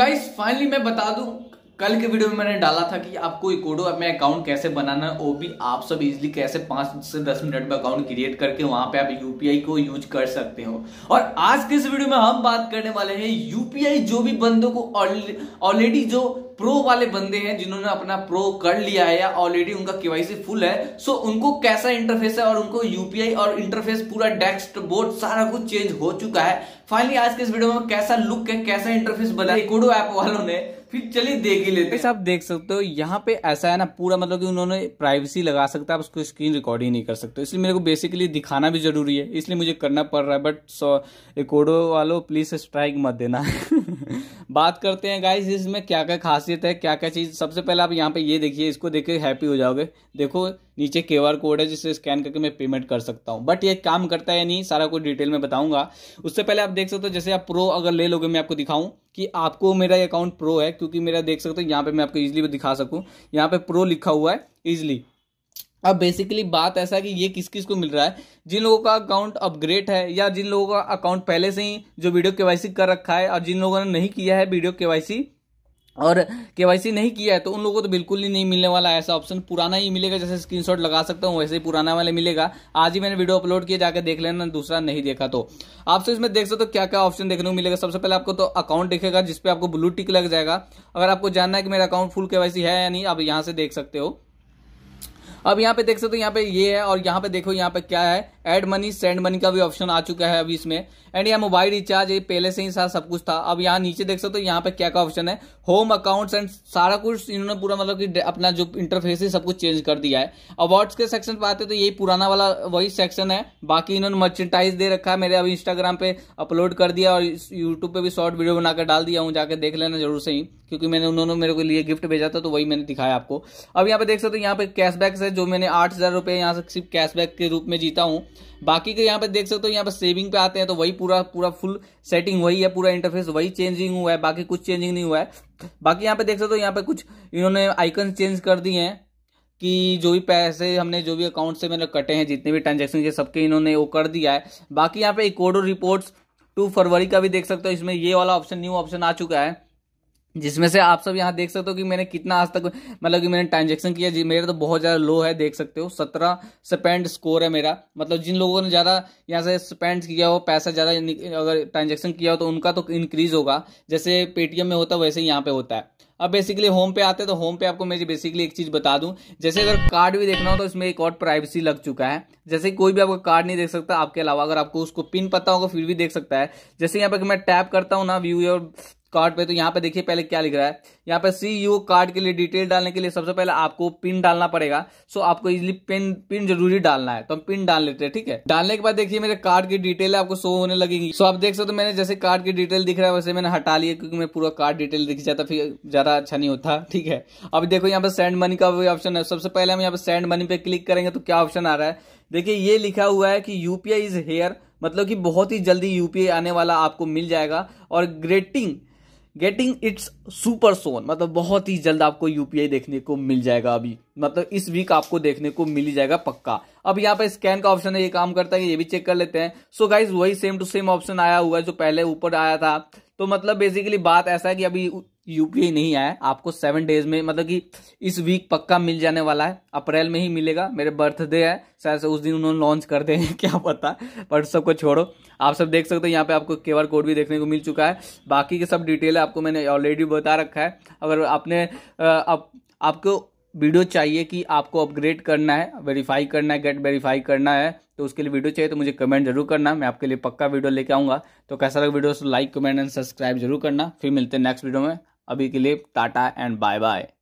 guys finally मैं बता दूं कल के वीडियो में मैंने डाला था कि आपको इकोडो ऐप में अकाउंट कैसे बनाना है वो भी आप सब इजीली कैसे पांच से दस मिनट में अकाउंट क्रिएट करके वहां पे आप यूपीआई को यूज कर सकते हो और आज के इस वीडियो में हम बात करने वाले हैं यूपीआई जो भी बंदों को ऑलरेडी जो प्रो वाले बंदे हैं जिन्होंने अपना प्रो कर लिया है या ऑलरेडी उनका केवाईसी फुल है सो उनको कैसा इंटरफेस है और उनको यूपीआई और इंटरफेस पूरा डेस्क बोर्ड सारा कुछ चेंज हो चुका है फाइनली आज के इस वीडियो में कैसा लुक है कैसा इंटरफेस बना इकोडो ऐप वालों ने फिर चलिए देख ही लेते हैं आप देख सकते हो यहाँ पे ऐसा है ना पूरा मतलब कि उन्होंने प्राइवेसी लगा सकता है आप उसको स्क्रीन रिकॉर्ड ही नहीं कर सकते इसलिए मेरे को बेसिकली दिखाना भी जरूरी है इसलिए मुझे करना पड़ रहा है बट सो रिकॉर्डो वालों प्लीज स्ट्राइक मत देना बात करते हैं गाइस इसमें क्या क्या खासियत है क्या क्या चीज़ सबसे पहले आप यहाँ पे ये देखिए इसको देख के हैप्पी हो जाओगे देखो नीचे क्यू आर कोड है जिसे स्कैन करके मैं पेमेंट कर सकता हूँ बट ये काम करता है नहीं सारा कुछ डिटेल में बताऊंगा उससे पहले आप देख सकते हो जैसे आप प्रो अगर ले लोगे मैं आपको दिखाऊँ कि आपको मेरा अकाउंट प्रो है क्योंकि मेरा देख सकते हो यहाँ पे मैं आपको इजिली दिखा सकूँ यहाँ पे प्रो लिखा हुआ है इजिली अब बेसिकली बात ऐसा है कि ये किस किस को मिल रहा है जिन लोगों का अकाउंट अपग्रेड है या जिन लोगों का अकाउंट पहले से ही जो वीडियो केवाईसी कर रखा है और जिन लोगों ने नहीं किया है वीडियो केवाईसी और के नहीं किया है तो उन लोगों को तो बिल्कुल ही नहीं मिलने वाला ऐसा ऑप्शन पुराना ही मिलेगा जैसे स्क्रीनशॉट लगा सकता हूँ वैसे ही पुराना वाले मिलेगा आज ही मैंने वीडियो अपलोड किया जाकर देख लेना दूसरा नहीं देखा तो आपसे इसमें देख सकते हो तो क्या क्या ऑप्शन देखने को मिलेगा सबसे पहले आपको तो अकाउंट दिखेगा जिसपे आपको ब्लू टिक लग जाएगा अगर आपको जानना है कि मेरा अकाउंट फुल के है या नहीं आप यहाँ से देख सकते हो अब यहाँ पे देख सकते हो यहाँ पे ये है और यहाँ पे देखो यहाँ पे क्या है एड मनी सेंड मनी का भी ऑप्शन आ चुका है अभी इसमें एंड यहाँ मोबाइल रिचार्ज ये पहले से ही सारा सब कुछ था अब यहाँ नीचे देख सकते हो यहाँ पे क्या का ऑप्शन है होम अकाउंट्स एंड सारा कुछ इन्होंने पूरा मतलब कि अपना जो इंटरफेस है सब कुछ चेंज कर दिया है अवार्ड्स के सेक्शन पे आते तो यही पुराना वाला वही सेक्शन है बाकी इन्होंने मर्चेंटाइज दे रखा है मेरे अभी इंस्टाग्राम पे अपलोड कर दिया और यूट्यूब पे भी शॉर्ट वीडियो बनाकर डाल दिया हूँ जाकर देख लेना जरूर से ही क्योंकि मैंने उन्होंने मेरे को लिए गिफ्ट भेजा था तो वही मैंने दिखाया आपको अब यहाँ पे देख सकते हो यहाँ पे कैशबैक है जो मैंने आठ हज़ार रुपये यहाँ से सिर्फ कैशबैक के रूप में जीता हूँ बाकी के यहाँ पे देख सकते हो यहाँ पे सेविंग पे आते हैं तो वही पूरा पूरा फुल सेटिंग वही है पूरा इंटरफेस वही चेंजिंग हुआ है बाकी कुछ चेंजिंग नहीं हुआ है बाकी यहाँ पे देख सकते हो यहाँ पे कुछ इन्होंने आइकन चेंज कर दिए हैं कि जो भी पैसे हमने जो भी अकाउंट से मैंने मतलब कटे हैं जितने भी ट्रांजेक्शन के सबके इन्होंने वो कर दिया है बाकी यहाँ पे इकोडो रिपोर्ट्स टू फरवरी का भी देख सकते हो इसमें ये वाला ऑप्शन न्यू ऑप्शन आ चुका है जिसमें से आप सब यहाँ देख सकते हो कि मैंने कितना आज तक मतलब कि मैंने ट्रांजेक्शन किया जी मेरा तो बहुत ज़्यादा लो है देख सकते हो सत्रह स्पेंड स्कोर है मेरा मतलब जिन लोगों ने ज़्यादा यहाँ से स्पेंड किया हो पैसा ज़्यादा अगर ट्रांजेक्शन किया हो तो उनका तो इंक्रीज़ होगा जैसे पेटीएम में होता है वैसे यहाँ पे होता है अब बेसिकली होम पे आते हैं तो होम पे आपको मैं बेसिकली एक चीज बता दूं जैसे अगर कार्ड भी देखना हो तो इसमें एक और प्राइवेसी लग चुका है जैसे कोई भी आपका कार्ड नहीं देख सकता आपके अलावा अगर आपको उसको पिन पता होगा फिर भी देख सकता है जैसे यहाँ पे मैं टैप करता हूँ ना व्यू योर कार्ड पे तो यहाँ पे देखिए पहले क्या लिख रहा है यहाँ पे सी यू कार्ड के लिए डिटेल डालने के लिए सबसे पहले आपको पिन डालना पड़ेगा सो आपको इजिली पिन पिन जरूरी डालना है तो हम पिन डाल लेते हैं ठीक है डालने के बाद देखिए मेरे कार्ड की डिटेल आपको शो होने लगेगी सो आप देख सकते हो मैंने जैसे कार्ड की डिटेल दिख रहा है वैसे मैंने हटा लिया क्योंकि मैं पूरा कार्ड डिटेल दिख जाता फिर ज्यादा अच्छा नहीं होता ठीक है अब देखो यहाँ पे सेंड मनी का भी ऑप्शन है सबसे पहले हम यहाँ पे सेंड मनी पे क्लिक करेंगे तो क्या ऑप्शन आ रहा है देखिए ये लिखा हुआ है कि यूपीआई इज हेयर मतलब कि बहुत ही जल्दी यूपीआई आने वाला आपको मिल जाएगा और greeting getting it's super soon मतलब बहुत ही जल्द आपको यूपीआई देखने को मिल जाएगा अभी मतलब इस वीक आपको देखने को मिल जाएगा पक्का अब यहाँ पे स्कैन का ऑप्शन है ये काम करता है ये भी चेक कर लेते हैं सो गाइज वही सेम टू सेम ऑप्शन आया हुआ है जो पहले ऊपर आया था तो मतलब बेसिकली बात ऐसा है कि अभी यूपीआई नहीं आया आपको सेवन डेज में मतलब कि इस वीक पक्का मिल जाने वाला है अप्रैल में ही मिलेगा मेरे बर्थडे है शायद उस दिन उन्होंने लॉन्च कर दे क्या पता बट सबको छोड़ो आप सब देख सकते हो यहाँ पे आपको क्यू कोड भी देखने को मिल चुका है बाकी के सब डिटेल आपको मैंने ऑलरेडी बता रखा है अगर आपने आप, आपको वीडियो चाहिए कि आपको अपग्रेड करना है वेरीफाई करना है गेट वेरीफाई करना है तो उसके लिए वीडियो चाहिए तो मुझे कमेंट जरूर करना मैं आपके लिए पक्का वीडियो लेके आऊँगा तो कैसा लगा video like comment and subscribe जरूर करना फिर मिलते हैं नेक्स्ट वीडियो में अभी के लिए टाटा एंड बाय बाय